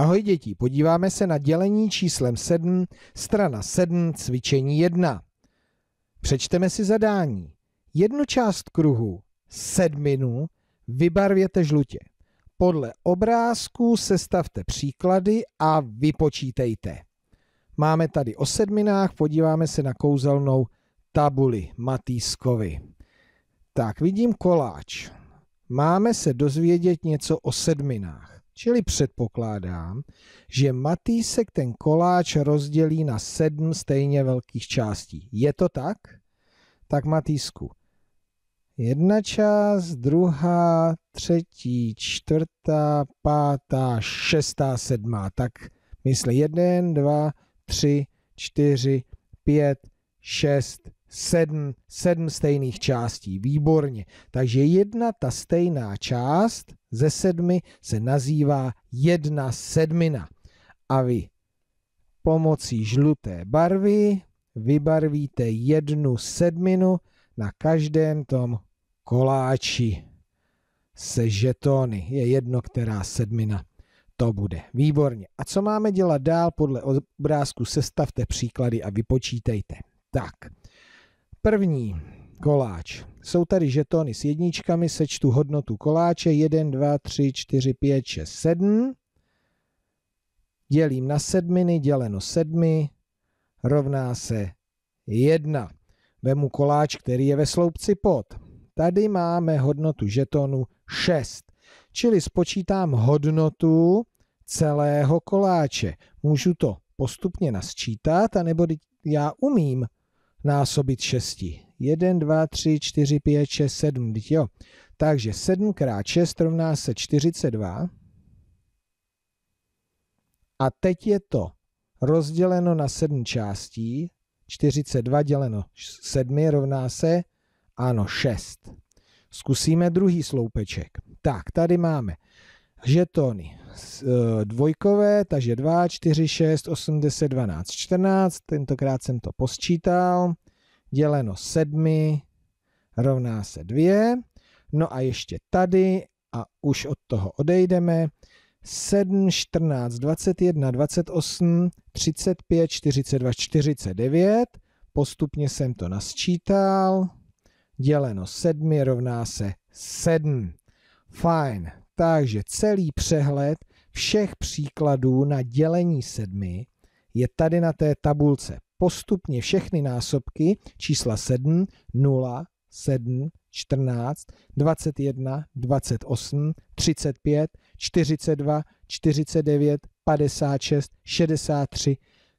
Ahoj děti, podíváme se na dělení číslem 7, strana 7, cvičení 1. Přečteme si zadání. Jednu část kruhu, sedminu, vybarvěte žlutě. Podle obrázku sestavte příklady a vypočítejte. Máme tady o sedminách, podíváme se na kouzelnou tabuli Matýskovi. Tak, vidím koláč. Máme se dozvědět něco o sedminách. Čili předpokládám, že Matýsek ten koláč rozdělí na sedm stejně velkých částí. Je to tak? Tak Matýsku. Jedna část, druhá, třetí, čtvrtá, pátá, šestá, sedmá. Tak myslím, jeden, dva, tři, čtyři, pět, šest, sedm, sedm stejných částí. Výborně. Takže jedna ta stejná část ze sedmi se nazývá jedna sedmina. A vy pomocí žluté barvy vybarvíte jednu sedminu na každém tom koláči se žetony. Je jedno, která sedmina to bude. Výborně. A co máme dělat dál? Podle obrázku sestavte příklady a vypočítejte. Tak, První koláč. Jsou tady žetony s jedničkami, sečtu hodnotu koláče 1, 2, 3, 4, 5, 6, 7. Dělím na sedminy, děleno sedmi, rovná se 1. Vemu koláč, který je ve sloupci pod. Tady máme hodnotu žetonu 6, čili spočítám hodnotu celého koláče. Můžu to postupně nasčítat, anebo já umím násobit 6. 1, 2, 3, 4, 5, 6, 7, jo. Takže 7 krát 6 rovná se 42. A teď je to rozděleno na 7 částí. 42 děleno 7 rovná se, ano, 6. Zkusíme druhý sloupeček. Tak, tady máme žetony Eh, dvojkové, takže 2, 4, 6, 8, 10, 12, 14. Tentokrát jsem to posčítal. Děleno 7 rovná se 2. No a ještě tady a už od toho odejdeme. 7, 14, 21, 28, 35, 42, 49. Postupně jsem to nasčítal. Děleno 7 rovná se 7. Fajn. Takže celý přehled všech příkladů na dělení sedmi je tady na té tabulce. Postupně všechny násobky čísla 7, 0, 7, 14, 21, 28, 35, 42, 49, 56, 63,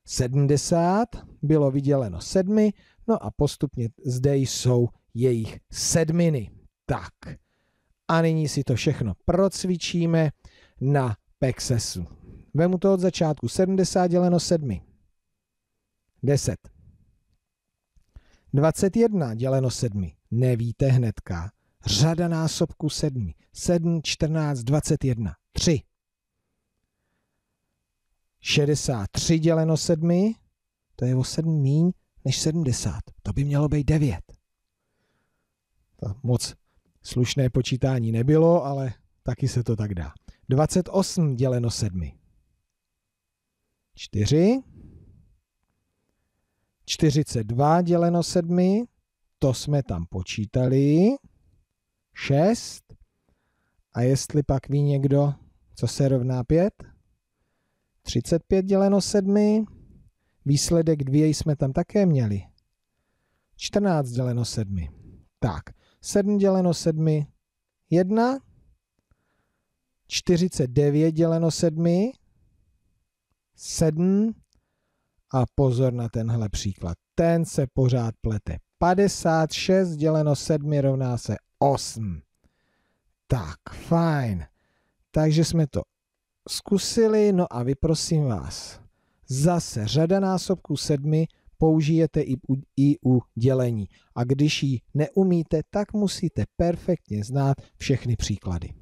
70 bylo vyděleno sedmi, no a postupně zde jsou jejich sedminy. Tak, a nyní si to všechno procvičíme na Pexesu. Vemu to od začátku. 70 děleno 7. 10. 21 děleno 7. Nevíte hnedka. Řada násobku 7. 7, 14, 21. 3. 63 děleno 7. To je o 7 míň než 70. To by mělo být 9. To moc Slušné počítání nebylo, ale taky se to tak dá. 28 děleno 7. 4. 42 děleno 7. To jsme tam počítali. 6. A jestli pak ví někdo, co se rovná 5? 35 děleno 7. Výsledek 2 jsme tam také měli. 14 děleno 7. Tak, 7 děleno 7, 1. 49 děleno 7, 7. A pozor na tenhle příklad. Ten se pořád plete. 56 děleno 7 rovná se 8. Tak, fajn. Takže jsme to zkusili, no a vyprosím vás. Zase řada násobků 7 použijete i u, i u dělení. A když ji neumíte, tak musíte perfektně znát všechny příklady.